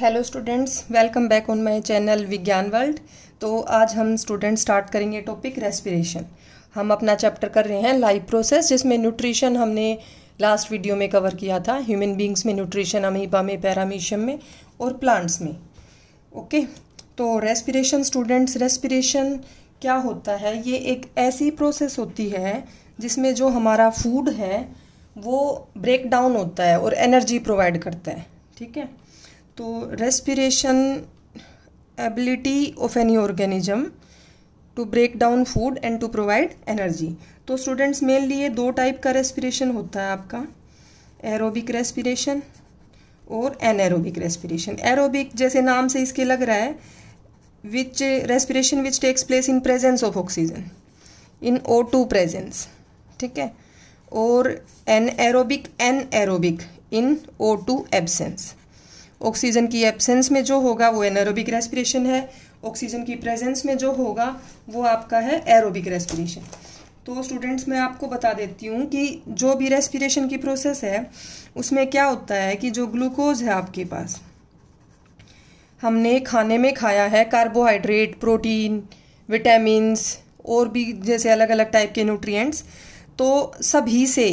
hello students welcome back on my channel Vigyan world तो आज हम स्टूडेंट स्टार्ट करेंगे टॉपिक रेस्पिरेशन हम अपना चैप्टर कर रहे हैं लाइफ प्रोसेस जिसमें न्यूट्रिशन हमने लास्ट वीडियो में कवर किया था ह्यूमन बींग्स में न्यूट्रिशन अमीबा में पैरामीशियम में और प्लांट्स में ओके तो रेस्पिरेशन स्टूडेंट्स रेस्पिरेशन क्या होता है ये एक ऐसी प्रोसेस होती है जिसमें जो हमारा फूड है वो ब्रेक डाउन होता है और एनर्जी प्रोवाइड करता है ठीक है तो respiration ability of any organism to break down food and to provide energy तो स्टूडेंट्स मेनली ये दो टाइप का रेस्पिरेशन होता है आपका एरोबिक रेस्पिरेशन और एनएरोबिक रेस्पिरेशन एरोबिक जैसे नाम से इसके लग रहा है which respiration which takes place in presence of oxygen in O two presence ठीक है और anaerobic anaerobic in O two absence oxygen की एब्सेंस में जो होगा वो एनारोबिक रेस्पिरेशन है ऑक्सीजन की प्रेजेंस में जो होगा वो आपका है एरोबिक रेस्पिरेशन तो स्टूडेंट्स मैं आपको बता देती हूँ कि जो भी रेस्पिरेशन की प्रोसेस है उसमें क्या होता है कि जो ग्लूकोज है आपके पास हमने खाने में खाया है कार्बोहाइड्रेट प्रोटीन विटामिन्स और भी जैसे अलग अलग टाइप के न्यूट्रिएंट्स तो सभी से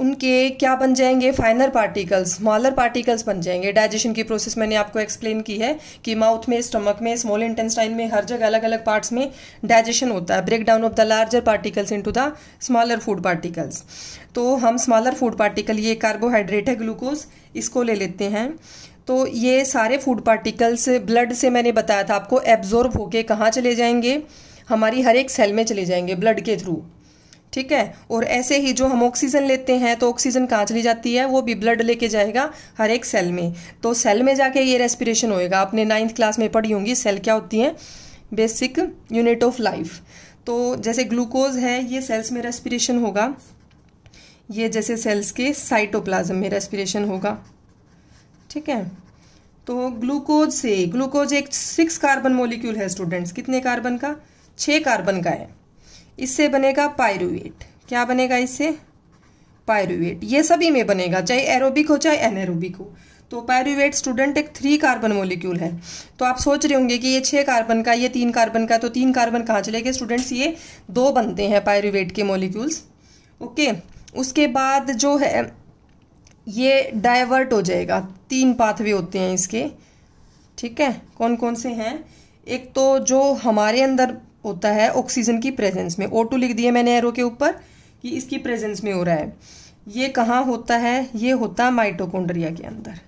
उनके क्या बन जाएंगे फाइनर पार्टिकल्स स्मॉलर पार्टिकल्स बन जाएंगे डाइजेशन की प्रोसेस मैंने आपको एक्सप्लेन की है कि माउथ में स्टमक में स्मॉल इंटेस्टाइन में हर जगह अलग अलग पार्ट्स में डाइजेशन होता है break down of the larger particles into the smaller food particles तो हम स्मॉलर फूड पार्टिकल ये कार्बोहाइड्रेट है ग्लूकोज इसको ले लेते हैं तो ये सारे फूड पार्टिकल्स ब्लड से मैंने बताया था आपको एब्जॉर्ब होके कहाँ चले जाएंगे हमारी हर एक सेल में चले जाएंगे ब्लड के थ्रू ठीक है और ऐसे ही जो हम ऑक्सीजन लेते हैं तो ऑक्सीजन कहाँ चली जाती है वो भी ब्लड लेके जाएगा हर एक सेल में तो सेल में जाके ये रेस्पिरेशन होएगा आपने नाइन्थ क्लास में पढ़ी होंगी सेल क्या होती हैं बेसिक यूनिट ऑफ लाइफ तो जैसे ग्लूकोज है ये सेल्स में रेस्पिरेशन होगा ये जैसे सेल्स के साइटोप्लाज्म में रेस्पिरेशन होगा ठीक है तो ग्लूकोज से ग्लूकोज एक सिक्स कार्बन मोलिक्यूल है स्टूडेंट्स कितने कार्बन का छः कार्बन का है इससे बनेगा पायरुवेट क्या बनेगा इससे पायरुवेट ये सभी में बनेगा चाहे एरोबिक हो चाहे एनएरोबिक हो तो पायरुवेट स्टूडेंट एक थ्री कार्बन मोलिक्यूल है तो आप सोच रहे होंगे कि ये छः कार्बन का ये तीन कार्बन का तो तीन कार्बन कहाँ चले गए स्टूडेंट्स ये दो बनते हैं पायरुवेट के मोलिक्यूल्स ओके उसके बाद जो है ये डाइवर्ट हो जाएगा तीन पाथवे होते हैं इसके ठीक है कौन कौन से हैं एक तो जो हमारे अंदर होता है ऑक्सीजन की प्रेजेंस में ओ टू लिख दिया मैंने एरो के ऊपर कि इसकी प्रेजेंस में हो रहा है ये कहाँ होता है ये होता है माइटोकोंड्रिया के अंदर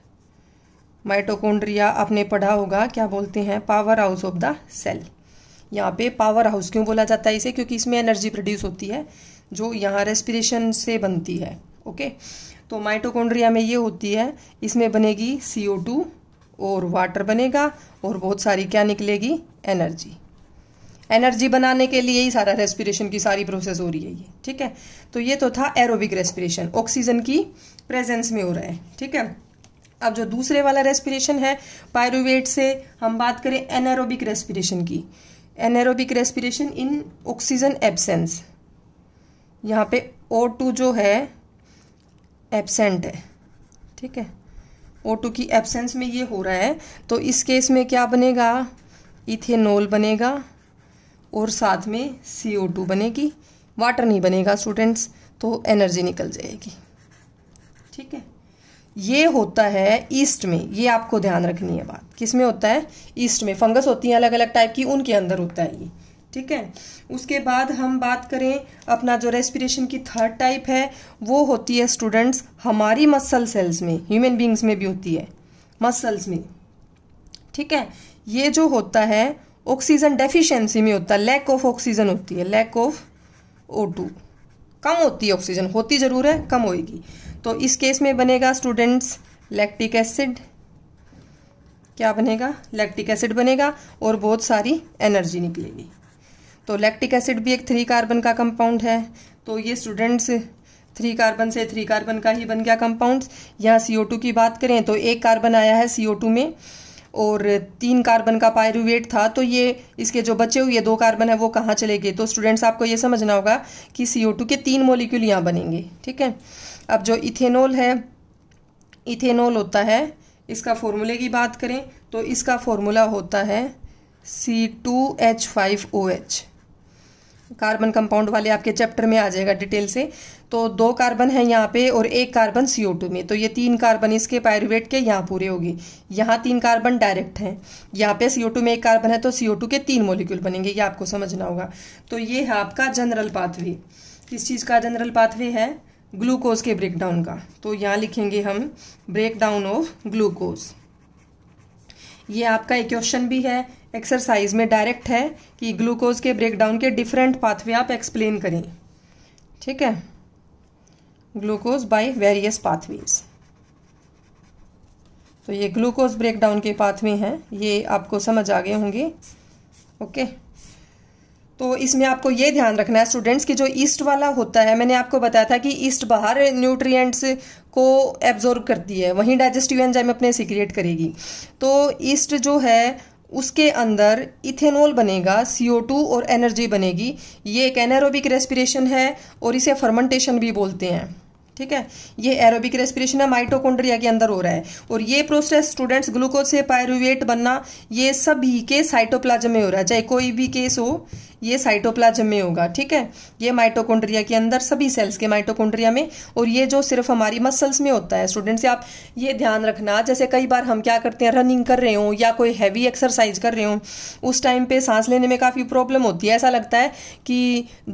माइटोकोंड्रिया आपने पढ़ा होगा क्या बोलते हैं power house of the cell यहाँ पे पावर हाउस क्यों बोला जाता है इसे क्योंकि इसमें एनर्जी प्रोड्यूस होती है जो यहाँ रेस्पिरेशन से बनती है ओके तो माइटोकोन्ड्रिया में ये होती है इसमें बनेगी सी और वाटर बनेगा और बहुत सारी क्या निकलेगी एनर्जी एनर्जी बनाने के लिए ही सारा रेस्पिरेशन की सारी प्रोसेस हो रही है ये ठीक है तो ये तो था एरोबिक रेस्पिरेशन ऑक्सीजन की प्रेजेंस में हो रहा है ठीक है अब जो दूसरे वाला रेस्पिरेशन है पायरुवेट से हम बात करें एनारोबिक रेस्पिरेशन की anaerobic respiration in oxygen absence यहाँ पे O2 जो है एबसेंट है ठीक है O2 की एबसेंस में ये हो रहा है तो इस केस में क्या बनेगा इथेनॉल बनेगा और साथ में सी ओ टू बनेगी वाटर नहीं बनेगा स्टूडेंट्स तो एनर्जी निकल जाएगी ठीक है ये होता है ईस्ट में ये आपको ध्यान रखनी है बात किस में होता है ईस्ट में फंगस होती हैं अलग अलग टाइप की उनके अंदर होता है ये ठीक है उसके बाद हम बात करें अपना जो रेस्पिरेशन की थर्ड टाइप है वो होती है स्टूडेंट्स हमारी मसल सेल्स में ह्यूमन बींग्स में भी होती है मसल्स में ठीक है ये जो होता है ऑक्सीजन डेफिशिएंसी में होता है लैक ऑफ ऑक्सीजन होती है लैक ऑफ ओ टू कम होती है ऑक्सीजन होती ज़रूर है कम होएगी तो इस केस में बनेगा स्टूडेंट्स लैक्टिक एसिड क्या बनेगा लैक्टिक एसिड बनेगा और बहुत सारी एनर्जी निकलेगी तो लैक्टिक एसिड भी एक थ्री कार्बन का कंपाउंड है तो ये स्टूडेंट्स थ्री कार्बन से थ्री कार्बन का ही बन गया कंपाउंड्स यहाँ सी की बात करें तो एक कार्बन आया है सी में और तीन कार्बन का पायरुवेट था तो ये इसके जो बचे हुए दो कार्बन है वो कहाँ चले गए तो स्टूडेंट्स आपको ये समझना होगा कि सी के तीन मोलिक्यूल यहाँ बनेंगे ठीक है अब जो इथेनॉल है इथेनॉल होता है इसका फॉर्मूले की बात करें तो इसका फॉर्मूला होता है C two H five O H carbon compound वाले आपके चैप्टर में आ जाएगा डिटेल से तो दो कार्बन है यहाँ पे और एक कार्बन सीओ टू में तो ये तीन कार्बन इसके पायरुवेट के यहाँ पूरे होगी यहाँ तीन कार्बन डायरेक्ट हैं यहाँ पे सीओ टू में एक कार्बन है तो सीओ टू के तीन मोलिक्यूल बनेंगे ये आपको समझना होगा तो ये है आपका जनरल पाथवे किस चीज़ का जनरल पाथवे है ग्लूकोज के ब्रेकडाउन का तो यहाँ लिखेंगे हम ब्रेकडाउन ऑफ ग्लूकोज़ ये आपका एक क्वेश्चन भी है एक्सरसाइज में डायरेक्ट है कि ग्लूकोज के ब्रेकडाउन के डिफरेंट पाथवे आप एक्सप्लेन करें ठीक है ग्लूकोज बाय वेरियस पाथवेज तो ये ग्लूकोज ब्रेकडाउन के पाथवे हैं ये आपको समझ आ गए होंगे ओके तो इसमें आपको ये ध्यान रखना है स्टूडेंट्स कि जो ईस्ट वाला होता है मैंने आपको बताया था कि ईस्ट बाहर न्यूट्रिएंट्स को एब्जॉर्ब करती है वहीं डाइजेस्टिव एंजाइम अपने सिक्रिएट करेगी तो ईस्ट जो है उसके अंदर इथेनॉल बनेगा CO2 और एनर्जी बनेगी ये एक एनारोबिक रेस्पिरेशन है और इसे फर्मेंटेशन भी बोलते हैं ठीक है ये एरोबिक रेस्पिरेशन है माइटोकॉन्ड्रिया के अंदर हो रहा है और ये प्रोसेस स्टूडेंट्स ग्लूकोज से पायरुवेट बनना ये सभी के साइटोप्लाज्म में हो रहा है चाहे कोई भी केस हो ये साइटोप्लाज्म में होगा ठीक है ये माइटोकॉन्ड्रिया के अंदर सभी सेल्स के माइटोकोन्ड्रिया में और ये जो सिर्फ हमारी मसल्स में होता है स्टूडेंट्स आप ये ध्यान रखना जैसे कई बार हम क्या करते हैं रनिंग कर रहे हो या कोई हैवी एक्सरसाइज कर रहे हो उस टाइम पे सांस लेने में काफ़ी प्रॉब्लम होती है ऐसा लगता है कि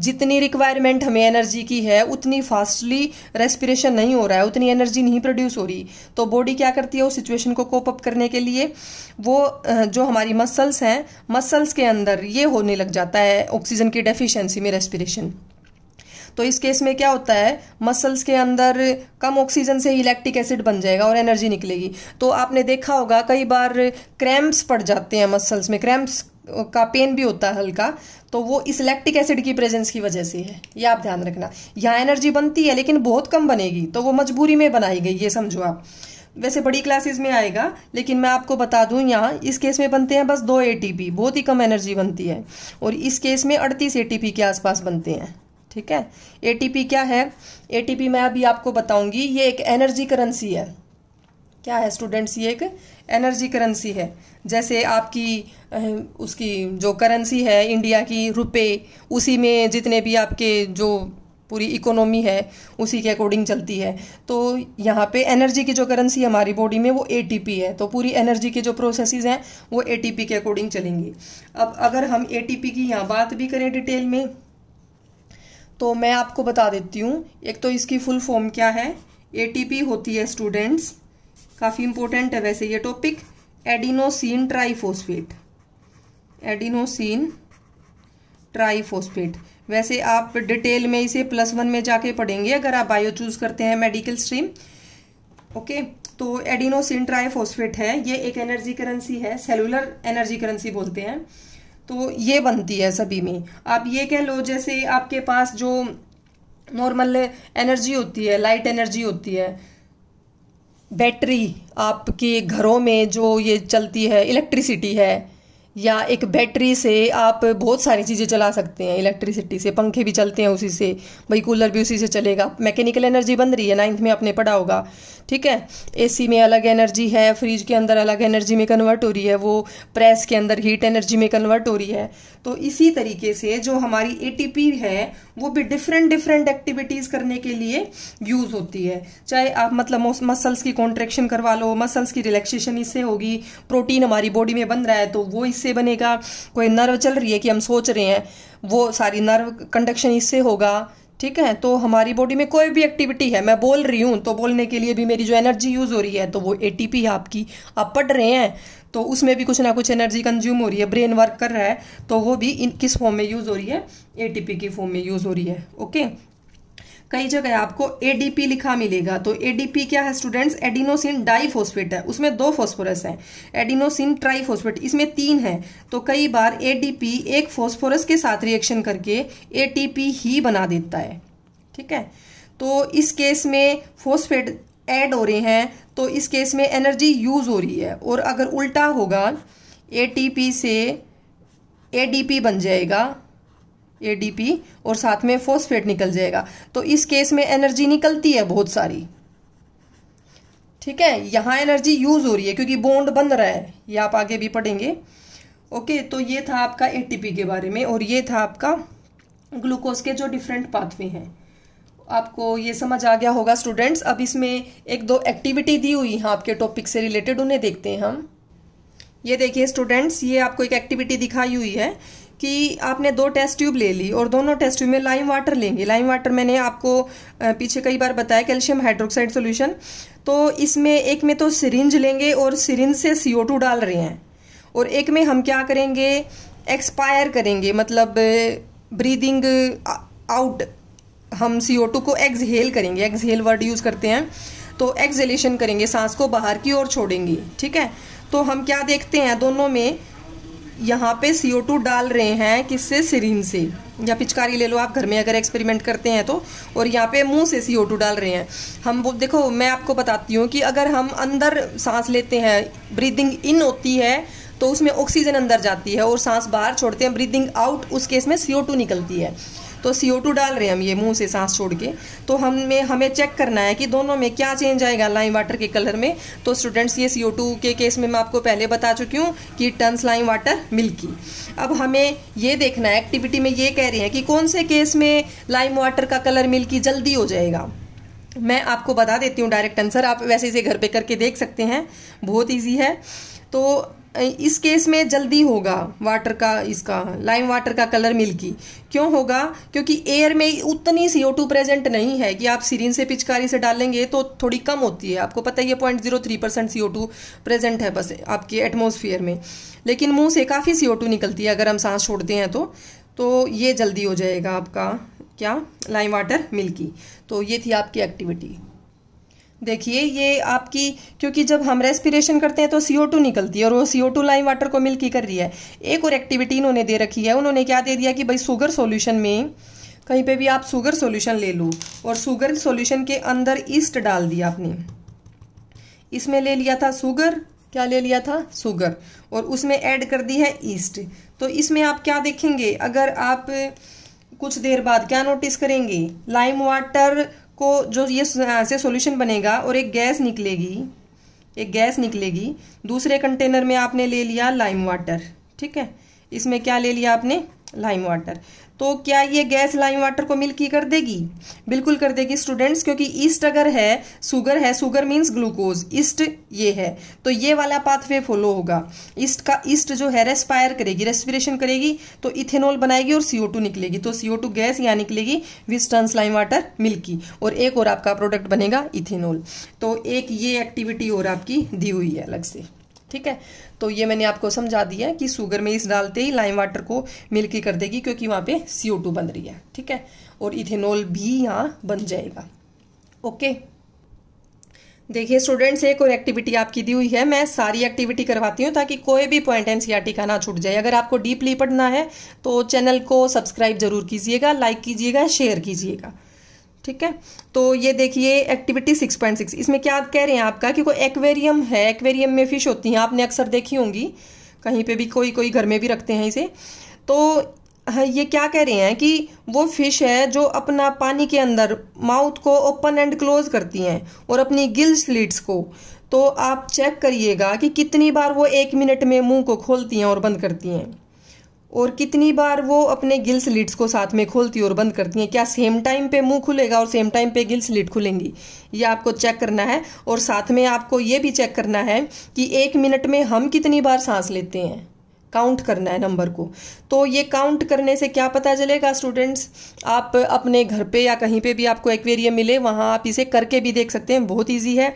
जितनी रिक्वायरमेंट हमें एनर्जी की है उतनी फास्टली रेस्पिरेशन नहीं हो रहा है उतनी एनर्जी नहीं प्रोड्यूस हो रही तो बॉडी क्या करती है उस सिचुएशन को कोप अप करने के लिए वो जो हमारी मसल्स हैं मसल्स के अंदर ये होने लग जाता है ऑक्सीजन की डेफिशिएंसी में रेस्पिरेशन तो इस केस में क्या होता है मसल्स के अंदर कम ऑक्सीजन से इलेक्ट्रिक एसिड बन जाएगा और एनर्जी निकलेगी तो आपने देखा होगा कई बार क्रैम्प्स पड़ जाते हैं मसल्स में क्रैम्प्स का पेन भी होता है हल्का तो वो इस लैक्टिक एसिड की प्रेजेंस की वजह से है ये आप ध्यान रखना यहाँ एनर्जी बनती है लेकिन बहुत कम बनेगी तो वो मजबूरी में बनाई गई ये समझो आप वैसे बड़ी क्लासेस में आएगा लेकिन मैं आपको बता दूं यहाँ इस केस में बनते हैं बस दो एटीपी बहुत ही कम एनर्जी बनती है और इस केस में अड़तीस एटीपी के आसपास बनते हैं ठीक है एटीपी क्या है एटीपी मैं अभी आपको बताऊंगी ये एक एनर्जी करेंसी है क्या है स्टूडेंट्स ये एक एनर्जी करेंसी है जैसे आपकी उसकी जो करेंसी है इंडिया की रुपए उसी में जितने भी आपके जो पूरी इकोनॉमी है उसी के अकॉर्डिंग चलती है तो यहाँ पे एनर्जी की जो करेंसी हमारी बॉडी में वो एटीपी है तो पूरी एनर्जी के जो प्रोसेसेस हैं वो एटीपी के अकॉर्डिंग चलेंगी अब अगर हम एटीपी की यहाँ बात भी करें डिटेल में तो मैं आपको बता देती हूँ एक तो इसकी फुल फॉर्म क्या है ए होती है स्टूडेंट्स काफ़ी इंपॉर्टेंट है वैसे ये topic adenosine triphosphate adenosine triphosphate वैसे आप डिटेल में इसे प्लस वन में जाके पढ़ेंगे अगर आप बायो चूज करते हैं मेडिकल स्ट्रीम ओके तो एडिनोसिन ट्राइफोस्फेट है ये एक एनर्जी करेंसी है सेलुलर एनर्जी करेंसी बोलते हैं तो ये बनती है सभी में आप ये कह लो जैसे आपके पास जो नॉर्मल एनर्जी होती है लाइट एनर्जी होती है बैटरी आपके घरों में जो ये चलती है इलेक्ट्रिसिटी है या एक बैटरी से आप बहुत सारी चीज़ें चला सकते हैं इलेक्ट्रिसिटी से पंखे भी चलते हैं उसी से भाई कूलर भी उसी से चलेगा मैकेनिकल एनर्जी बन रही है नाइन्थ में आपने पढ़ा होगा ठीक है एसी में अलग एनर्जी है फ्रिज के अंदर अलग एनर्जी में कन्वर्ट हो रही है वो प्रेस के अंदर हीट एनर्जी में कन्वर्ट हो रही है तो इसी तरीके से जो हमारी ए है वो भी डिफरेंट डिफरेंट एक्टिविटीज़ करने के लिए यूज़ होती है चाहे आप मतलब मसल्स की कॉन्ट्रेक्शन करवा लो मसल्स की रिलैक्सेशन इससे होगी प्रोटीन हमारी बॉडी में बन रहा है तो वो इस इससे बनेगा कोई नर्व चल रही है कि हम सोच रहे हैं वो सारी नर्व कंडक्शन इससे होगा ठीक है तो हमारी बॉडी में कोई भी एक्टिविटी है मैं बोल रही हूँ तो बोलने के लिए भी मेरी जो एनर्जी यूज़ हो रही है तो वो एटीपी है आपकी आप पढ़ रहे हैं तो उसमें भी कुछ ना कुछ एनर्जी कंज्यूम हो रही है ब्रेन वर्क कर रहा है तो वो भी इन किस फॉर्म में यूज़ हो रही है पी की फॉर्म में यूज़ हो रही है ओके कई जगह आपको एडीपी लिखा मिलेगा तो एडीपी क्या है स्टूडेंट्स एडिनोसिन डाइफोस्फेट है उसमें दो फॉस्फोरस हैं एडिनोसिन ट्राइफोस्फेट इसमें तीन है तो कई बार एडीपी एक फॉस्फोरस के साथ रिएक्शन करके ए ही बना देता है ठीक है तो इस केस में फोस्फेट एड हो रहे हैं तो इस केस में एनर्जी यूज हो रही है और अगर उल्टा होगा एटीपी से एडीपी बन जाएगा ए और साथ में फोस्फेट निकल जाएगा तो इस केस में एनर्जी निकलती है बहुत सारी ठीक है यहाँ एनर्जी यूज हो रही है क्योंकि बोन्ड बन रहा है ये आप आगे भी पढ़ेंगे ओके तो ये था आपका ए के बारे में और ये था आपका ग्लूकोज के जो डिफरेंट पाथवे हैं आपको ये समझ आ गया होगा स्टूडेंट्स अब इसमें एक दो एक्टिविटी दी हुई है आपके टॉपिक से रिलेटेड उन्हें देखते हैं हम ये देखिए स्टूडेंट्स ये आपको एक एक्टिविटी दिखाई हुई है कि आपने दो टेस्ट ट्यूब ले ली और दोनों टेस्ट ट्यूब में लाइम वाटर लेंगे लाइम वाटर मैंने आपको पीछे कई बार बताया कैल्शियम हाइड्रोक्साइड सोल्यूशन तो इसमें एक में तो सिरिंज लेंगे और सिरिंज से सी डाल रहे हैं और एक में हम क्या करेंगे एक्सपायर करेंगे मतलब ब्रीदिंग आउट हम सी को एक्सहेल करेंगे एक्सहेल वर्ड यूज़ करते हैं तो एक्सहेलेशन करेंगे सांस को बाहर की ओर छोड़ेंगे ठीक है तो हम क्या देखते हैं दोनों में यहाँ पे CO2 डाल रहे हैं किससे सिरिंज से या पिचकारी ले लो आप घर में अगर एक्सपेरिमेंट करते हैं तो और यहाँ पे मुंह से CO2 डाल रहे हैं हम वो देखो मैं आपको बताती हूँ कि अगर हम अंदर सांस लेते हैं ब्रीदिंग इन होती है तो उसमें ऑक्सीजन अंदर जाती है और सांस बाहर छोड़ते हैं ब्रीदिंग आउट उस केस में टू निकलती है तो सी डाल रहे हैं हम ये मुंह से सांस छोड़ के तो हमें हमें चेक करना है कि दोनों में क्या चेंज आएगा लाइम वाटर के कलर में तो स्टूडेंट्स ये सी के केस में मैं आपको पहले बता चुकी हूँ कि टन्स लाइम वाटर मिल्की अब हमें ये देखना है एक्टिविटी में ये कह रहे हैं कि कौन से केस में लाइम वाटर का कलर मिल्की जल्दी हो जाएगा मैं आपको बता देती हूँ डायरेक्ट आंसर आप वैसे इसे घर पे करके देख सकते हैं बहुत इजी है तो इस केस में जल्दी होगा वाटर का इसका लाइम वाटर का कलर मिल्की क्यों होगा क्योंकि एयर में उतनी सी टू प्रेजेंट नहीं है कि आप सीरीन से पिचकारी से डालेंगे तो थोड़ी कम होती है आपको पता है ये point zero three percent C two present है बस आपके एटमोसफियर में लेकिन मुंह से काफ़ी सी टू निकलती है अगर हम सांस छोड़ते हैं तो तो ये जल्दी हो जाएगा आपका क्या लाइम वाटर मिल्की तो ये थी आपकी एक्टिविटी देखिए ये आपकी क्योंकि जब हम रेस्पिरेशन करते हैं तो सीओ टू निकलती है और वो सीओ टू लाइम वाटर को मिल की कर रही है एक और एक्टिविटी इन्होंने दे रखी है उन्होंने क्या दे दिया कि भाई सुगर सॉल्यूशन में कहीं पे भी आप सुगर सॉल्यूशन ले लो और सुगर सॉल्यूशन के अंदर ईस्ट डाल दिया आपने इसमें ले लिया था सुगर क्या ले लिया था सुगर और उसमें ऐड कर दी है ईस्ट तो इसमें आप क्या देखेंगे अगर आप कुछ देर बाद क्या नोटिस करेंगे लाइम वाटर को जो ये से सॉल्यूशन बनेगा और एक गैस निकलेगी एक गैस निकलेगी दूसरे कंटेनर में आपने ले लिया लाइम वाटर ठीक है इसमें क्या ले लिया आपने लाइम वाटर तो क्या ये गैस लाइम वाटर को मिल्की कर देगी बिल्कुल कर देगी स्टूडेंट्स क्योंकि ईस्ट अगर है सुगर है सुगर मीन्स ग्लूकोज ईस्ट ये है तो ये वाला पाथवे फॉलो होगा ईस्ट का ईस्ट जो है रेस्पायर करेगी रेस्पिरेशन करेगी तो इथेनॉल बनाएगी और सीओ टू निकलेगी तो सीओ टू गैस यहाँ निकलेगी विस्टन्स लाइम वाटर मिल्की और एक और आपका प्रोडक्ट बनेगा इथेनॉल तो एक ये एक्टिविटी और आपकी दी हुई है अलग से ठीक है तो ये मैंने आपको समझा दिया कि सुगर में इस डालते ही लाइम वाटर को मिल्की कर देगी क्योंकि वहाँ पे सी बन रही है ठीक है और इथेनॉल भी यहाँ बन जाएगा ओके देखिए स्टूडेंट्स एक और एक्टिविटी आपकी दी हुई है मैं सारी एक्टिविटी करवाती हूँ ताकि कोई भी पॉइंट एन सी का ना छूट जाए अगर आपको डीपली पढ़ना है तो चैनल को सब्सक्राइब जरूर कीजिएगा लाइक कीजिएगा शेयर कीजिएगा ठीक है तो ये देखिए एक्टिविटी 6.6 इसमें क्या कह रहे हैं आपका कि कोई एक्वेरियम है एक्वेरियम में फ़िश होती हैं आपने अक्सर देखी होंगी कहीं पे भी कोई कोई घर में भी रखते हैं इसे तो हाँ, ये क्या कह रहे हैं कि वो फिश है जो अपना पानी के अंदर माउथ को ओपन एंड क्लोज करती हैं और अपनी गिल स्लीट्स को तो आप चेक करिएगा कि कितनी बार वो एक मिनट में मुंह को खोलती हैं और बंद करती हैं और कितनी बार वो अपने गिल्स लिड्स को साथ में खोलती और बंद करती हैं क्या सेम टाइम पे मुंह खुलेगा और सेम टाइम पे गिल्स लिड खुलेंगी ये आपको चेक करना है और साथ में आपको ये भी चेक करना है कि एक मिनट में हम कितनी बार सांस लेते हैं काउंट करना है नंबर को तो ये काउंट करने से क्या पता चलेगा स्टूडेंट्स आप अपने घर पे या कहीं पे भी आपको एक्वेरियम मिले वहाँ आप इसे करके भी देख सकते हैं बहुत इजी है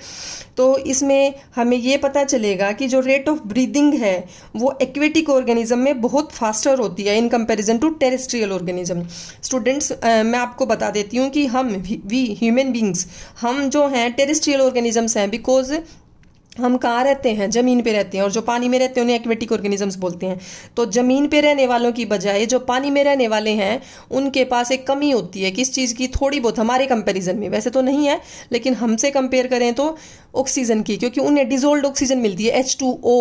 तो इसमें हमें ये पता चलेगा कि जो रेट ऑफ ब्रीदिंग है वो एक्वेटिक ऑर्गेनिज्म में बहुत फास्टर होती है in comparison to terrestrial organism students मैं आपको बता देती हूँ कि हम वी ह्यूमन बींग्स हम जो हैं टेरेस्ट्रियल ऑर्गेनिजम्स हैं बिकॉज हम कहाँ रहते हैं ज़मीन पे रहते हैं और जो पानी में रहते हैं उन्हें एक्वेटिक ऑर्गेनिजम्स बोलते हैं तो ज़मीन पे रहने वालों की बजाय जो पानी में रहने वाले हैं उनके पास एक कमी होती है किस चीज़ की थोड़ी बहुत हमारे कंपैरिजन में वैसे तो नहीं है लेकिन हमसे कंपेयर करें तो ऑक्सीजन की क्योंकि उन्हें डिजोल्ड ऑक्सीजन मिलती है एच टू ओ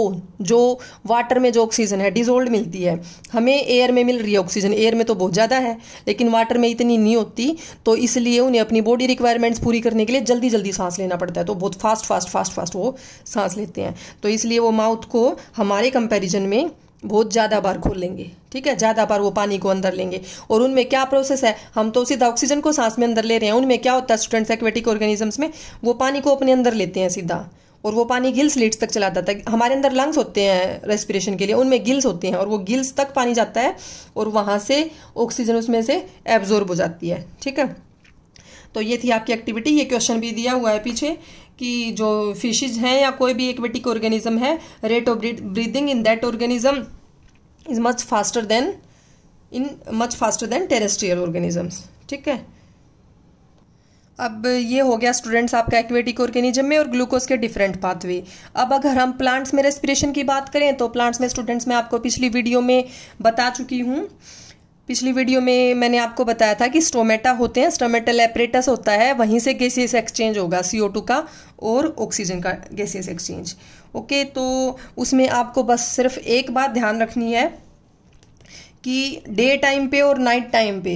जो वाटर में जो ऑक्सीजन है डिजोल्ड मिलती है हमें एयर में मिल रही है ऑक्सीजन एयर में तो बहुत ज़्यादा है लेकिन वाटर में इतनी नहीं होती तो इसलिए उन्हें अपनी बॉडी रिक्वायरमेंट्स पूरी करने के लिए जल्दी जल्दी सांस लेना पड़ता है तो बहुत फास्ट फास्ट फास्ट फास्ट वो सांस लेते हैं तो इसलिए वो माउथ को हमारे कंपेरिजन में बहुत ज़्यादा बार लेंगे ठीक है ज़्यादा बार वो पानी को अंदर लेंगे और उनमें क्या प्रोसेस है हम तो सीधा ऑक्सीजन को सांस में अंदर ले रहे हैं उनमें क्या होता है स्टूडेंट्स एक्वेटिक ऑर्गेनिजम्स में वो पानी को अपने अंदर लेते हैं सीधा और वो पानी गिल्स लीड्स तक चला जाता है हमारे अंदर लंग्स होते हैं रेस्पिरेशन के लिए उनमें गिल्स होते हैं और वो गिल्स तक पानी जाता है और वहाँ से ऑक्सीजन उसमें से एब्जॉर्ब हो जाती है ठीक है तो ये थी आपकी एक्टिविटी ये क्वेश्चन भी दिया हुआ है पीछे कि जो फिशिज हैं या कोई भी एक्वेटिक ऑर्गेनिज्म है rate of breathing in that organism is much faster than in much faster than terrestrial organisms ठीक है अब ये हो गया स्टूडेंट्स आपका एक्वेटिक ऑर्गेनिज्म में और ग्लूकोज के डिफरेंट पाथवे अब अगर हम प्लांट्स में रेस्पिरेशन की बात करें तो प्लांट्स में स्टूडेंट्स मैं आपको पिछली वीडियो में बता चुकी हूँ पिछली वीडियो में मैंने आपको बताया था कि स्टोमेटा होते हैं स्टोमेटल एपरेटस होता है वहीं से गैसियस एक्सचेंज होगा सी का और ऑक्सीजन का गैसियस एक्सचेंज ओके तो उसमें आपको बस सिर्फ एक बात ध्यान रखनी है कि डे टाइम पे और नाइट टाइम पे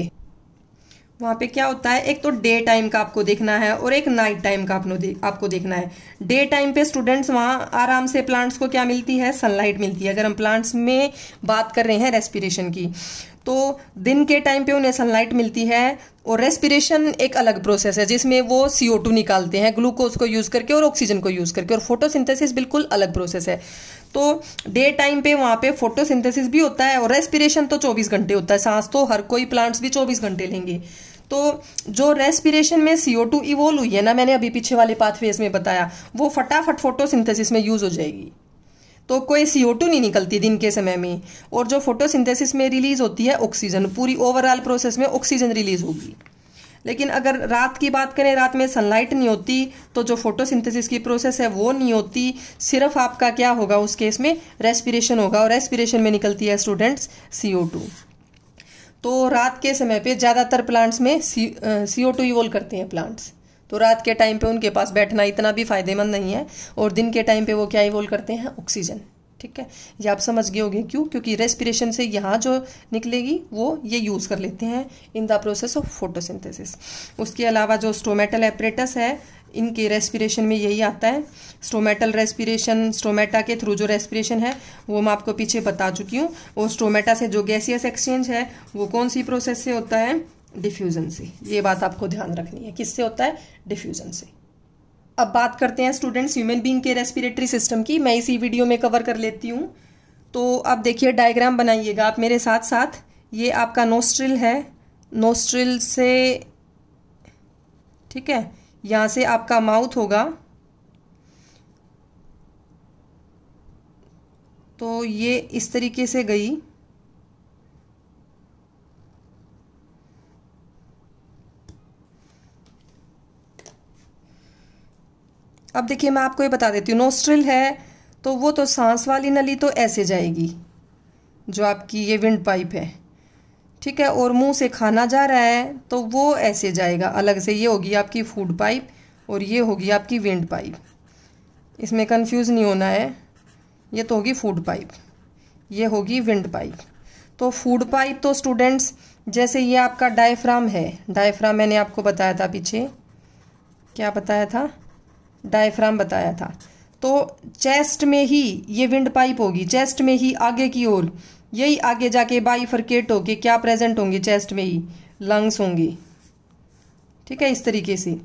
वहाँ पे क्या होता है एक तो डे टाइम का आपको देखना है और एक नाइट टाइम का आपको दे, आपको देखना है डे टाइम पे स्टूडेंट्स वहाँ आराम से प्लांट्स को क्या मिलती है सनलाइट मिलती है अगर हम प्लांट्स में बात कर रहे हैं रेस्पिरेशन की तो दिन के टाइम पे उन्हें सनलाइट मिलती है और रेस्पिरेशन एक अलग प्रोसेस है जिसमें वो सी ओ टू निकालते हैं ग्लूकोज को यूज़ करके और ऑक्सीजन को यूज़ करके और फोटोसिंथेसिस बिल्कुल अलग प्रोसेस है तो डे टाइम पे वहाँ पे फोटोसिंथेसिस भी होता है और रेस्पिरेशन तो 24 घंटे होता है सांस तो हर कोई प्लांट्स भी 24 घंटे लेंगे तो जो रेस्पिरेशन में सी ओ टू इवोल्व हुई है ना मैंने अभी पीछे वाले पाथवेज में बताया वो फटाफट फोटोसिंथेसिस में यूज़ हो जाएगी तो कोई सी नहीं निकलती दिन के समय में और जो फोटोसिंथेसिस में रिलीज होती है ऑक्सीजन पूरी ओवरऑल प्रोसेस में ऑक्सीजन रिलीज होगी लेकिन अगर रात की बात करें रात में सनलाइट नहीं होती तो जो फोटोसिंथेसिस की प्रोसेस है वो नहीं होती सिर्फ आपका क्या होगा उस केस में रेस्पिरेशन होगा और रेस्पिरेशन में निकलती है स्टूडेंट्स सी तो रात के समय पे ज़्यादातर प्लांट्स में सी ओ टू इवोल्व करते हैं प्लांट्स तो रात के टाइम पे उनके पास बैठना इतना भी फायदेमंद नहीं है और दिन के टाइम पे वो क्या इवोल्व करते हैं ऑक्सीजन ठीक है ये आप समझ गए होंगे क्यों क्योंकि रेस्पिरेशन से यहाँ जो निकलेगी वो ये यूज़ कर लेते हैं in the process of photosynthesis उसके अलावा जो स्टोमेटल एपरेटस है इनके रेस्पिरेशन में यही आता है स्टोमेटल रेस्पिरेशन स्टोमेटा के थ्रू जो रेस्पिरेशन है वो मैं आपको पीछे बता चुकी हूँ और स्टोमेटा से जो गैसियस एक्सचेंज है वो कौन सी प्रोसेस से होता है डिफ्यूज़न से ये बात आपको ध्यान रखनी है किससे होता है डिफ्यूज़न से अब बात करते हैं स्टूडेंट्स ह्यूमन बींग के रेस्पिरेटरी सिस्टम की मैं इसी वीडियो में कवर कर लेती हूँ तो आप देखिए डायग्राम बनाइएगा आप मेरे साथ साथ ये आपका नोस्ट्रिल है नोस्ट्रिल से ठीक है यहाँ से आपका माउथ होगा तो ये इस तरीके से गई अब देखिए मैं आपको ये बता देती हूँ नोस्ट्रिल है तो वो तो सांस वाली नली तो ऐसे जाएगी जो आपकी ये विंड पाइप है ठीक है और मुंह से खाना जा रहा है तो वो ऐसे जाएगा अलग से ये होगी आपकी फूड पाइप और ये होगी आपकी विंड पाइप इसमें कन्फ्यूज़ नहीं होना है ये तो होगी फूड पाइप ये होगी विंड पाइप तो फूड पाइप तो स्टूडेंट्स जैसे ये आपका डायफ्राम है डायफ्राम मैंने आपको बताया था पीछे क्या बताया था डायफ्राम बताया था तो चेस्ट में ही ये विंड पाइप होगी चेस्ट में ही आगे की ओर यही आगे जाके बाई फरकेट होके क्या प्रेजेंट होंगे चेस्ट में ही लंग्स होंगी ठीक है इस तरीके से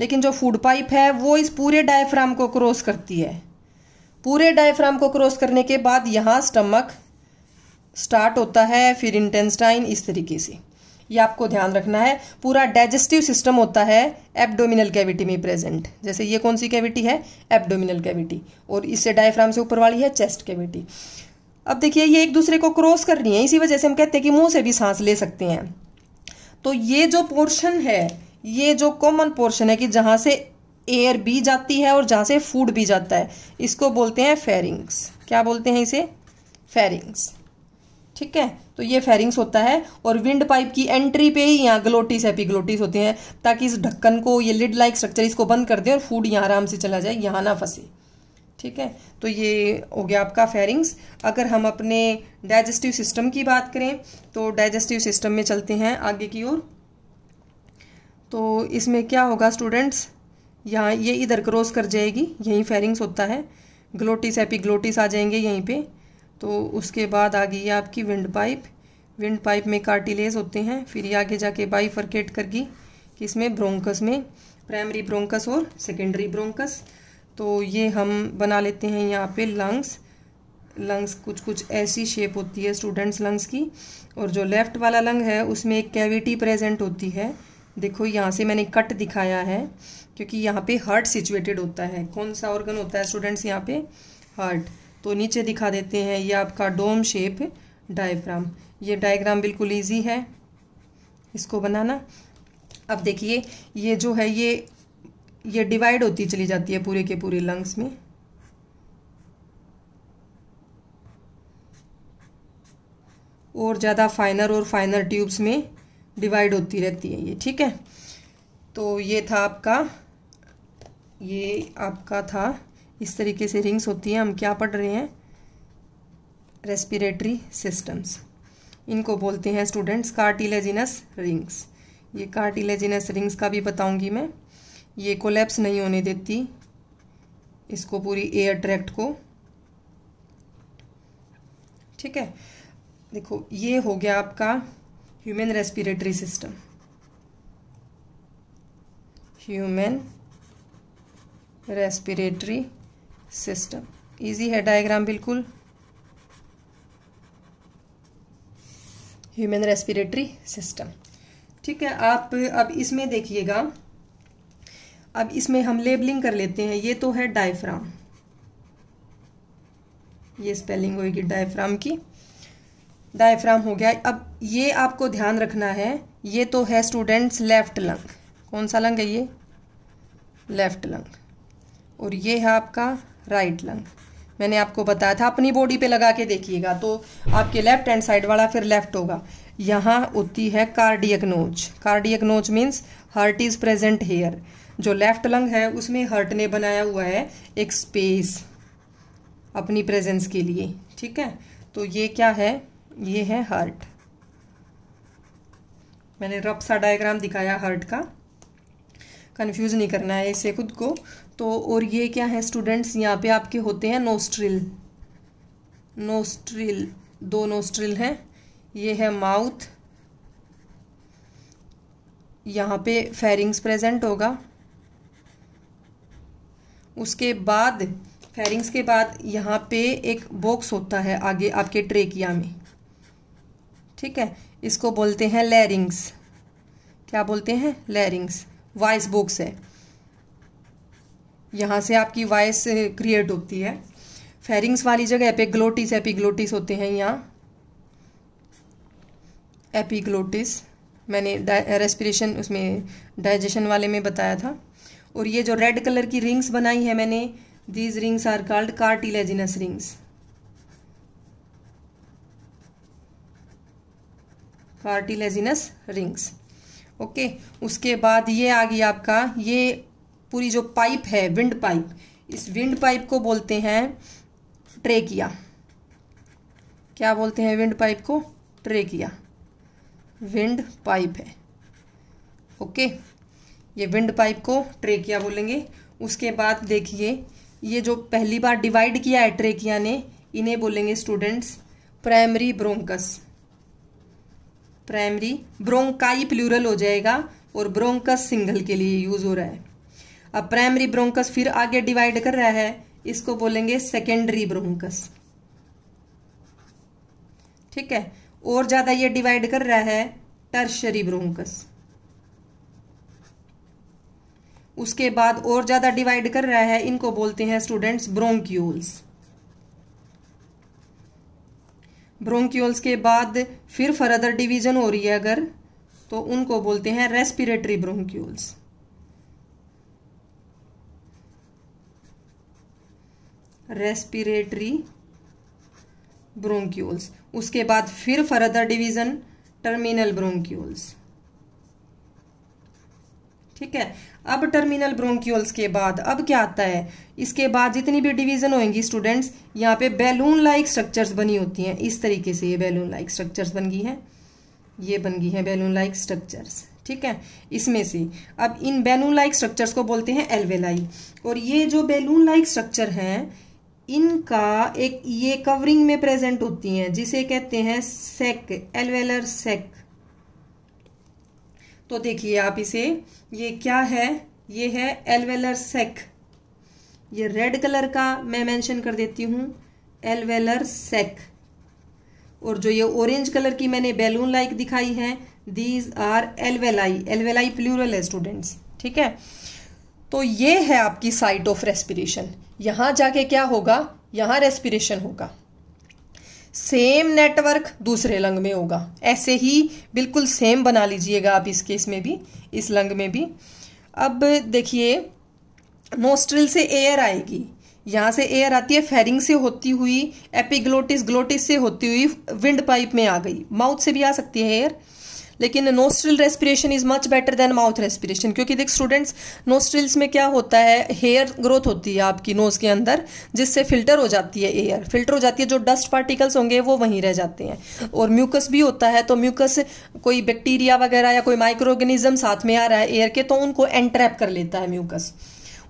लेकिन जो फूड पाइप है वो इस पूरे डायफ्राम को क्रॉस करती है पूरे डायफ्राम को क्रॉस करने के बाद यहाँ स्टमक स्टार्ट होता है फिर इंटेंस्टाइन इस तरीके से ये आपको ध्यान रखना है पूरा डाइजेस्टिव सिस्टम होता है एब्डोमिनल कैविटी में प्रेजेंट जैसे ये कौन सी कैविटी है एब्डोमिनल कैविटी और इससे डायफ्राम से ऊपर वाली है चेस्ट कैविटी अब देखिए ये एक दूसरे को क्रॉस कर रही है इसी वजह से हम कहते हैं कि मुंह से भी सांस ले सकते हैं तो ये जो पोर्शन है ये जो कॉमन पोर्शन है कि जहां से एयर भी जाती है और जहां से फूड भी जाता है इसको बोलते हैं फेरिंग्स क्या बोलते हैं इसे फेरिंग्स ठीक है तो ये फेरिंग्स होता है और विंड पाइप की एंट्री पे ही यहाँ ग्लोटिस एपिग्लोटिस होते हैं ताकि इस ढक्कन को ये लिड लाइक स्ट्रक्चर इसको बंद कर दें और फूड यहाँ आराम से चला जाए यहाँ ना फंसे ठीक है तो ये हो गया आपका फेरिंग्स अगर हम अपने डाइजेस्टिव सिस्टम की बात करें तो डाइजेस्टिव सिस्टम में चलते हैं आगे की ओर तो इसमें क्या होगा स्टूडेंट्स यहाँ ये इधर क्रॉस कर जाएगी यहीं फेरिंग्स होता है ग्लोटिस एपिग्लोटिस आ जाएंगे यहीं पर तो उसके बाद आ गई है आपकी विंड पाइप विंड पाइप में कार्टिलेज होते हैं फिर ये आगे जाके बाई फर्केट करगी कि इसमें ब्रोंकस में प्राइमरी ब्रोंकस और सेकेंडरी ब्रोंकस तो ये हम बना लेते हैं यहाँ पे लंग्स लंग्स कुछ कुछ ऐसी शेप होती है स्टूडेंट्स लंग्स की और जो लेफ़्ट वाला लंग है उसमें एक कैविटी प्रेजेंट होती है देखो यहाँ से मैंने कट दिखाया है क्योंकि यहाँ पे हार्ट सिचुएटेड होता है कौन सा ऑर्गन होता है स्टूडेंट्स यहाँ पे हार्ट तो नीचे दिखा देते हैं ये आपका डोम शेप डायग्राम ये डायग्राम बिल्कुल ईजी है इसको बनाना अब देखिए ये जो है ये ये डिवाइड होती चली जाती है पूरे के पूरे लंग्स में और ज़्यादा फाइनर और फाइनर ट्यूब्स में डिवाइड होती रहती है ये ठीक है तो ये था आपका ये आपका था इस तरीके से रिंग्स होती हैं हम क्या पढ़ रहे हैं रेस्पिरेटरी सिस्टम्स इनको बोलते हैं स्टूडेंट्स कार्टिलेजिनस रिंग्स ये कार्टिलेजिनस रिंग्स का भी बताऊंगी मैं ये कोलेप्स नहीं होने देती इसको पूरी एयर ट्रैक्ट को ठीक है देखो ये हो गया आपका human respiratory system human respiratory system easy है डायग्राम बिल्कुल ह्यूमन रेस्पिरेटरी सिस्टम ठीक है आप अब इसमें देखिएगा अब इसमें हम लेबलिंग कर लेते हैं ये तो है डायफ्राम ये स्पेलिंग होगी डायफ्राम की डायफ्राम हो गया अब ये आपको ध्यान रखना है ये तो है स्टूडेंट्स लेफ्ट लंग कौन सा लंग है ये लेफ्ट लंग और ये है आपका राइट लंग मैंने आपको बताया था अपनी बॉडी पे लगा के देखिएगा तो आपके लेफ्ट हैंड साइड वाला फिर लेफ्ट होगा यहाँ होती है cardiac notch cardiac notch means heart is present here जो लेफ्ट लंग है उसमें हर्ट ने बनाया हुआ है एक स्पेस अपनी प्रेजेंस के लिए ठीक है तो ये क्या है ये है हर्ट मैंने रफ सा डायग्राम दिखाया हर्ट का कंफ्यूज नहीं करना है इसे खुद को तो और ये क्या है स्टूडेंट्स यहाँ पे आपके होते हैं नोस्ट्रिल नोस्ट्रिल दो नोस्ट्रिल हैं ये है माउथ यहाँ पे फेरिंग्स प्रेजेंट होगा उसके बाद फेरिंग्स के बाद यहाँ पे एक बॉक्स होता है आगे आपके ट्रेकिया में ठीक है इसको बोलते हैं लैरिंग्स क्या बोलते हैं लैरिंग्स वॉइस बॉक्स है यहाँ से आपकी वॉइस क्रिएट eh, होती है फेरिंग्स वाली जगह एपिग्लोटिस एपिग्लोटिस होते हैं यहाँ एपिग्लोटिस मैंने रेस्पिरेशन उसमें डाइजेशन वाले में बताया था और ये जो रेड कलर की रिंग्स बनाई है मैंने these rings are called cartilaginous rings cartilaginous rings okay उसके बाद ये आ गई आपका ये पूरी जो पाइप है विंड पाइप इस विंड पाइप को बोलते हैं ट्रेकिया क्या बोलते हैं विंड पाइप को ट्रेकिया विंड पाइप है ओके ये विंड पाइप को ट्रेकिया बोलेंगे उसके बाद देखिए ये जो पहली बार डिवाइड किया है ट्रेकिया ने इन्हें बोलेंगे students primary bronchus primary bronchi plural हो जाएगा और ब्रोंकस सिंगल के लिए यूज़ हो रहा है अब प्राइमरी ब्रोंकस फिर आगे डिवाइड कर रहा है इसको बोलेंगे सेकेंडरी ब्रोंकस ठीक है और ज्यादा ये डिवाइड कर रहा है टर्शरी ब्रोंकस उसके बाद और ज्यादा डिवाइड कर रहा है इनको बोलते हैं स्टूडेंट्स ब्रोंक्यूल्स ब्रोंक्यूल्स के बाद फिर फर्दर डिवीजन हो रही है अगर तो उनको बोलते हैं रेस्पिरेटरी ब्रोंक्यूल्स रेस्पिरेटरी ब्रोंक्यूल्स उसके बाद फिर फर्दर डिवीजन टर्मिनल ब्रोंक्यूल्स ठीक है अब टर्मिनल ब्रोंक्यूल्स के बाद अब क्या आता है इसके बाद जितनी भी डिवीजन होंगी स्टूडेंट्स यहाँ पे बैलून लाइक स्ट्रक्चर्स बनी होती हैं इस तरीके से ये बैलून लाइक स्ट्रक्चर्स बन गई हैं ये बन गई हैं बैलून लाइक स्ट्रक्चर्स ठीक है इसमें से अब इन बैलून लाइक स्ट्रक्चर्स को बोलते हैं एलवेलाई और ये जो बैलून लाइक स्ट्रक्चर हैं इनका एक ये कवरिंग में प्रेजेंट होती हैं जिसे कहते हैं सेक एलवेलर सेक तो देखिए आप इसे ये क्या है ये है एलवेलर सेक ये रेड कलर का मैं मेंशन कर देती हूं एलवेलर सेक और जो ये ऑरेंज कलर की मैंने बैलून लाइक दिखाई है these are alveoli alveoli plural है स्टूडेंट्स ठीक है तो ये है आपकी साइट ऑफ रेस्पिरेशन यहां जाके क्या होगा यहां रेस्पिरेशन होगा सेम नेटवर्क दूसरे लंग में होगा ऐसे ही बिल्कुल सेम बना लीजिएगा आप इस केस में भी इस लंग में भी अब देखिए नोस्ट्रिल से एयर आएगी यहां से एयर आती है फेरिंग से होती हुई एपिग्लोटिस ग्लोटिस से होती हुई विंड पाइप में आ गई माउथ से भी आ सकती है एयर लेकिन nostril respiration is much better than mouth respiration क्योंकि देख स्टूडेंट्स नोस्ट्रिल्स में क्या होता है हेयर ग्रोथ होती है आपकी नोज़ के अंदर जिससे फिल्टर हो जाती है एयर फिल्टर हो जाती है जो डस्ट पार्टिकल्स होंगे वो वहीं रह जाते हैं और म्यूकस भी होता है तो म्यूकस कोई बैक्टीरिया वगैरह या कोई माइक्रो ऑर्गेनिज्म साथ में आ रहा है एयर के तो उनको एंट्रैप कर लेता है म्यूकस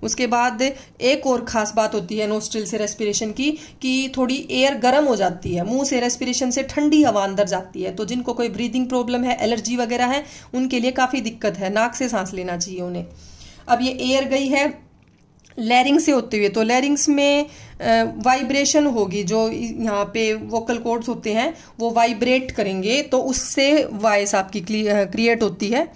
उसके बाद एक और ख़ास बात होती है नोस्ट्रिल से रेस्पिरेशन की कि थोड़ी एयर गर्म हो जाती है मुंह से रेस्पिरेशन से ठंडी हवा अंदर जाती है तो जिनको कोई ब्रीदिंग प्रॉब्लम है एलर्जी वगैरह है उनके लिए काफ़ी दिक्कत है नाक से सांस लेना चाहिए उन्हें अब ये एयर गई है लैरिंग से होते हुए तो लैरिंग्स में वाइब्रेशन होगी जो यहाँ पे वोकल कोड्स होते हैं वो वाइब्रेट करेंगे तो उससे वॉइस आपकी क्रिएट होती है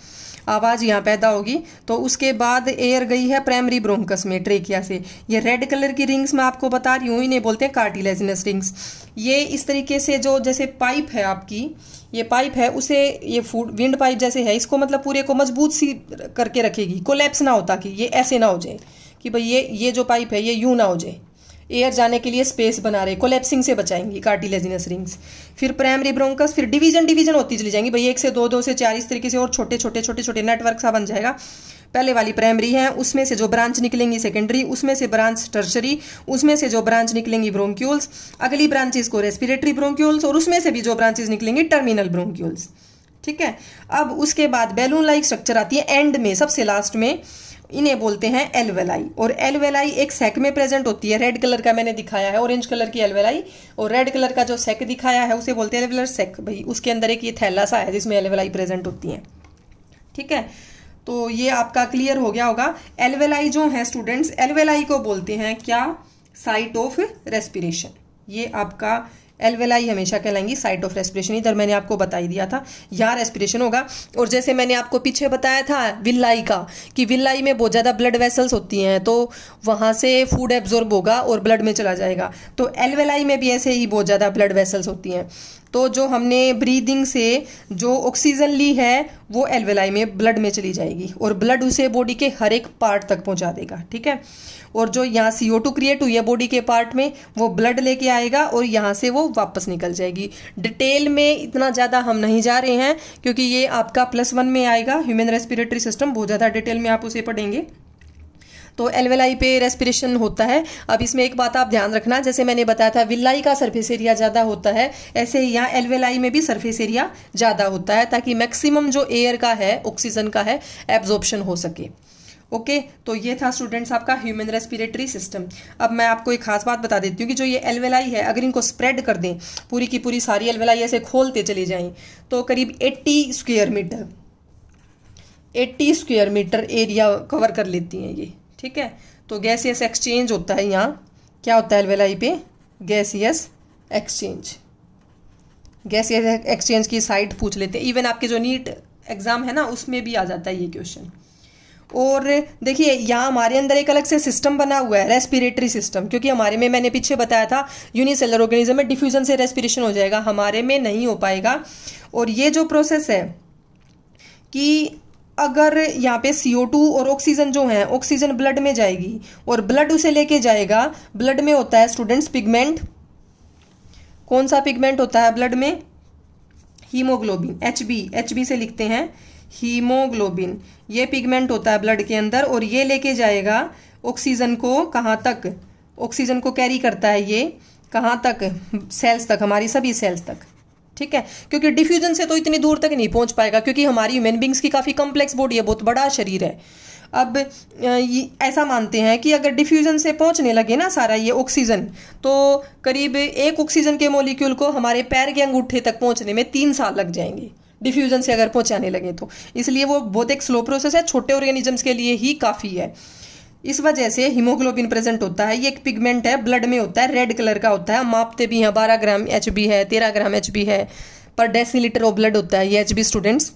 आवाज़ यहाँ पैदा होगी तो उसके बाद एयर गई है प्राइमरी ब्रोंकस में ट्रेकिया से ये रेड कलर की रिंग्स मैं आपको बता रही हूँ इन्हें बोलते हैं कार्टिलेजनस रिंग्स ये इस तरीके से जो जैसे पाइप है आपकी ये पाइप है उसे ये फूड विंड पाइप जैसे है इसको मतलब पूरे को मजबूत सी करके रखेगी कोलेप्स ना होता कि ये ऐसे ना हो जाए कि भाई ये ये जो पाइप है ये यूं ना हो जाए एयर जाने के लिए स्पेस बना रहे कोलेप्सिंग से बचाएंगी कार्टिलेजिनस रिंग्स फिर प्राइमरी ब्रोंकस फिर डिवीजन डिवीजन होती चली जाएंगी भाई एक से दो दो से चार इस तरीके से और छोटे छोटे छोटे छोटे नेटवर्क सा बन जाएगा पहले वाली प्राइमरी है उसमें से जो ब्रांच निकलेंगी सेकेंडरी उसमें से ब्रांच टर्शरी उसमें से जो ब्रांच निकलेंगी ब्रोंक्यूल्स अगली ब्रांचेस को रेस्पिरेटरी ब्रोंक्यूल्स और उसमें से भी जो ब्रांचेस निकलेंगी टर्मिनल ब्रोंक्यूल्स ठीक है अब उसके बाद बैलून लाइक स्ट्रक्चर आती है एंड में सबसे लास्ट में इन्हें बोलते हैं एलवेलाई और एलवेलाई एक सेक में प्रेजेंट होती है रेड कलर का मैंने दिखाया है ऑरेंज कलर की एलवेलाई और रेड कलर का जो सेक दिखाया है उसे बोलते हैं एलवेलर सेक भाई उसके अंदर एक ये थैला सा है जिसमें एलवेलाई प्रेजेंट होती है ठीक है तो ये आपका क्लियर हो गया होगा एलवेलाई जो है स्टूडेंट्स एलवेलाई को बोलते हैं क्या साइट ऑफ रेस्पिरेशन ये आपका एलवेलाई हमेशा कहलाएंगी साइट ऑफ रेस्पिरेशन इधर मैंने आपको बताई दिया था यहाँ रेस्पिरेशन होगा और जैसे मैंने आपको पीछे बताया था विल्लाई का कि विल्लाई में बहुत ज़्यादा ब्लड वेसल्स होती हैं तो वहाँ से फूड एब्जॉर्ब होगा और ब्लड में चला जाएगा तो एलवेलाई में भी ऐसे ही बहुत ज़्यादा ब्लड वेसल्स होती हैं तो जो हमने ब्रीदिंग से जो ऑक्सीजन ली है वो एलवेलाई में ब्लड में चली जाएगी और ब्लड उसे बॉडी के हर एक पार्ट तक पहुंचा देगा ठीक है और जो यहाँ सी ओ टू क्रिएट हुई है बॉडी के पार्ट में वो ब्लड लेके आएगा और यहाँ से वो वापस निकल जाएगी डिटेल में इतना ज़्यादा हम नहीं जा रहे हैं क्योंकि ये आपका प्लस वन में आएगा ह्यूमन रेस्पिरेटरी सिस्टम बहुत ज़्यादा डिटेल में आप उसे पढ़ेंगे तो एलवेलाई पे रेस्पिरेशन होता है अब इसमें एक बात आप ध्यान रखना जैसे मैंने बताया था विल्लाई का सरफेस एरिया ज़्यादा होता है ऐसे ही यहाँ एलवेलाई में भी सरफेस एरिया ज़्यादा होता है ताकि मैक्सिमम जो एयर का है ऑक्सीजन का है एब्जॉर्प्शन हो सके ओके okay, तो ये था स्टूडेंट्स आपका ह्यूमन रेस्पिरेटरी सिस्टम अब मैं आपको एक खास बात बता देती हूँ कि जो ये एलवेलाई है अगर इनको स्प्रेड कर दें पूरी की पूरी सारी एलवेलाई ऐसे खोलते चले जाएं तो करीब 80 square metre 80 square metre area cover कर लेती हैं ये ठीक है तो गैसियस एक्सचेंज होता है यहाँ क्या होता है एलवेलाई पे गैसियस एक्सचेंज गैसियस एक्सचेंज की साइट पूछ लेते हैं इवन आपके जो नीट एग्ज़ाम है ना उसमें भी आ जाता है ये क्वेश्चन और देखिए यहाँ हमारे अंदर एक अलग से सिस्टम बना हुआ है रेस्पिरेटरी सिस्टम क्योंकि हमारे में मैंने पीछे बताया था यूनिसेलर ऑर्गेनिज्म में डिफ्यूजन से रेस्पिरेशन हो जाएगा हमारे में नहीं हो पाएगा और ये जो प्रोसेस है कि अगर यहाँ पे सी और ऑक्सीजन जो है ऑक्सीजन ब्लड में जाएगी और ब्लड उसे लेके जाएगा ब्लड में होता है स्टूडेंट्स पिगमेंट कौन सा पिगमेंट होता है ब्लड में haemoglobin H B H B से लिखते हैं हीमोग्लोबिन ये पिगमेंट होता है ब्लड के अंदर और ये लेके जाएगा ऑक्सीजन को कहाँ तक ऑक्सीजन को कैरी करता है ये कहाँ तक सेल्स तक हमारी सभी सेल्स तक ठीक है क्योंकि डिफ्यूजन से तो इतनी दूर तक नहीं पहुंच पाएगा क्योंकि हमारी ह्यूमन बींग्स की काफ़ी कॉम्प्लेक्स बॉडी है बहुत बड़ा शरीर है अब ऐसा मानते हैं कि अगर डिफ्यूज़न से पहुंचने लगे ना सारा ये ऑक्सीजन तो करीब एक ऑक्सीजन के मॉलिक्यूल को हमारे पैर के अंगूठे तक पहुंचने में तीन साल लग जाएंगे डिफ्यूज़न से अगर पहुंचाने लगे तो इसलिए वो बहुत एक स्लो प्रोसेस है छोटे ऑर्गेनिजम्स के लिए ही काफ़ी है इस वजह से हीमोग्लोबिन प्रेजेंट होता है ये एक पिगमेंट है ब्लड में होता है रेड कलर का होता है मापते भी हैं बारह ग्राम एच बी है तेरह ग्राम एच बी है पर डेसीलीटर ऑफ ब्लड होता है ये एच बी स्टूडेंट्स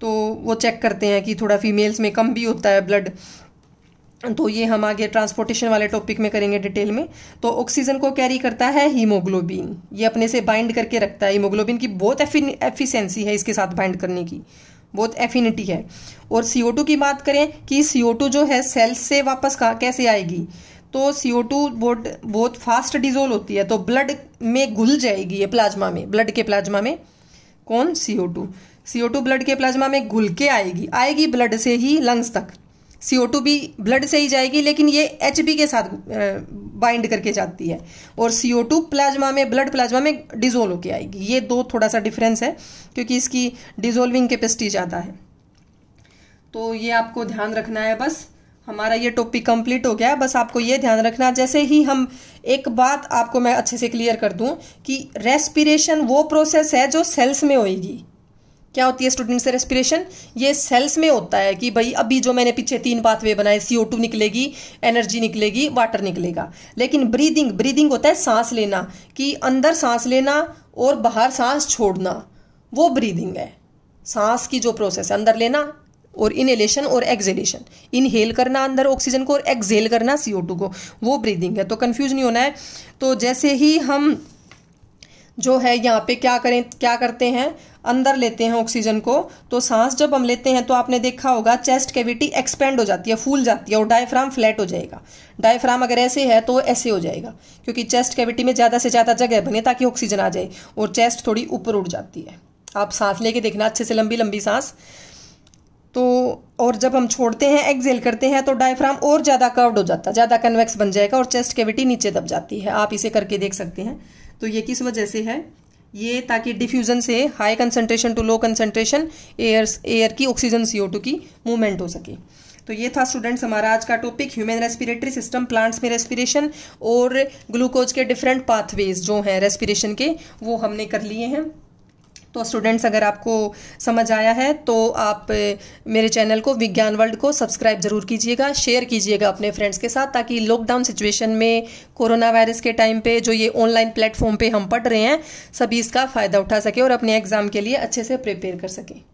तो वो चेक करते हैं कि थोड़ा फीमेल्स में कम भी होता है ब्लड तो ये हम आगे ट्रांसपोर्टेशन वाले टॉपिक में करेंगे डिटेल में तो ऑक्सीजन को कैरी करता है हीमोग्लोबिन ये अपने से बाइंड करके रखता है हीमोग्लोबिन की बहुत एफिशिएंसी है इसके साथ बाइंड करने की बहुत एफिनिटी है और CO2 की बात करें कि CO2 जो है सेल्स से वापस का कैसे आएगी तो CO2 बहुत बहुत फास्ट डिजोल्व होती है तो ब्लड में घुल जाएगी ये प्लाज्मा में ब्लड के प्लाज्मा में कौन CO2 CO2 ब्लड के प्लाज्मा में घुल के आएगी आएगी ब्लड से ही लंग्स तक सी ओ टू भी ब्लड से ही जाएगी लेकिन ये एच बी के साथ बाइंड करके जाती है और सी ओ टू प्लाज्मा में ब्लड प्लाज्मा में डिजोल्व होकर आएगी ये दो थोड़ा सा डिफरेंस है क्योंकि इसकी डिजोल्विंग कैपेसिटी ज़्यादा है तो ये आपको ध्यान रखना है बस हमारा ये टॉपिक कंप्लीट हो गया है बस आपको ये ध्यान रखना जैसे ही हम एक बात आपको मैं अच्छे से क्लियर कर दूं कि रेस्पिरेशन वो प्रोसेस है जो सेल्स में होएगी क्या होती है स्टूडेंट से रेस्पिरेशन ये सेल्स में होता है कि भाई अभी जो मैंने पीछे तीन पाथवे बनाए ओ टू निकलेगी एनर्जी निकलेगी वाटर निकलेगा लेकिन ब्रीदिंग ब्रीदिंग होता है सांस लेना कि अंदर सांस लेना और बाहर सांस छोड़ना वो ब्रीदिंग है सांस की जो प्रोसेस है अंदर लेना और इनहेलेशन और एक्जेलेशन इनहेल करना अंदर ऑक्सीजन को और एक्जेल करना ओ टू को वो ब्रीदिंग है तो कन्फ्यूज नहीं होना है तो जैसे ही हम जो है यहाँ पे क्या करें क्या करते हैं अंदर लेते हैं ऑक्सीजन को तो सांस जब हम लेते हैं तो आपने देखा होगा चेस्ट कैविटी एक्सपेंड हो जाती है फूल जाती है और डायफ्राम फ्लैट हो जाएगा डायफ्राम अगर ऐसे है तो ऐसे हो जाएगा क्योंकि चेस्ट कैविटी में ज़्यादा से ज़्यादा जगह बने ताकि ऑक्सीजन आ जाए और चेस्ट थोड़ी ऊपर उड़ जाती है आप सांस लेके देखना अच्छे से लंबी लंबी सांस तो और जब हम छोड़ते हैं एक्जेल करते हैं तो डायफ्राम और ज़्यादा कर्व्ड हो जाता है ज़्यादा कन्वेक्स बन जाएगा और चेस्ट कैविटी नीचे दब जाती है आप इसे करके देख सकते हैं तो ये किस वजह से है ये ताकि डिफ्यूज़न से high concentration to low concentration air air की ऑक्सीजन सी की मूवमेंट हो सके तो ये था स्टूडेंट्स हमारा आज का topic human respiratory system plants में रेस्पिरेशन और ग्लूकोज के डिफरेंट पाथवेज जो हैं रेस्पिरेशन के वो हमने कर लिए हैं तो स्टूडेंट्स अगर आपको समझ आया है तो आप मेरे चैनल को विज्ञान वर्ल्ड को सब्सक्राइब जरूर कीजिएगा शेयर कीजिएगा अपने फ्रेंड्स के साथ ताकि लॉकडाउन सिचुएशन में कोरोना वायरस के टाइम पे जो ये ऑनलाइन प्लेटफॉर्म पे हम पढ़ रहे हैं सभी इसका फ़ायदा उठा सके और अपने एग्ज़ाम के लिए अच्छे से प्रिपेयर कर सकें